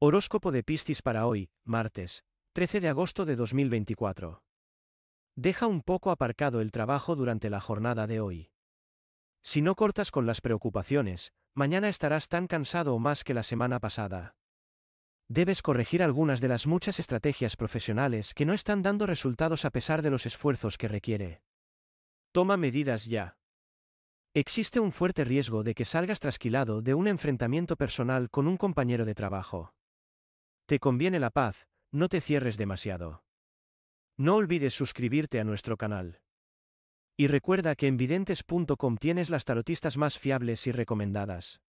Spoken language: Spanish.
Horóscopo de Piscis para hoy, martes, 13 de agosto de 2024. Deja un poco aparcado el trabajo durante la jornada de hoy. Si no cortas con las preocupaciones, mañana estarás tan cansado o más que la semana pasada. Debes corregir algunas de las muchas estrategias profesionales que no están dando resultados a pesar de los esfuerzos que requiere. Toma medidas ya. Existe un fuerte riesgo de que salgas trasquilado de un enfrentamiento personal con un compañero de trabajo. Te conviene la paz, no te cierres demasiado. No olvides suscribirte a nuestro canal. Y recuerda que en videntes.com tienes las tarotistas más fiables y recomendadas.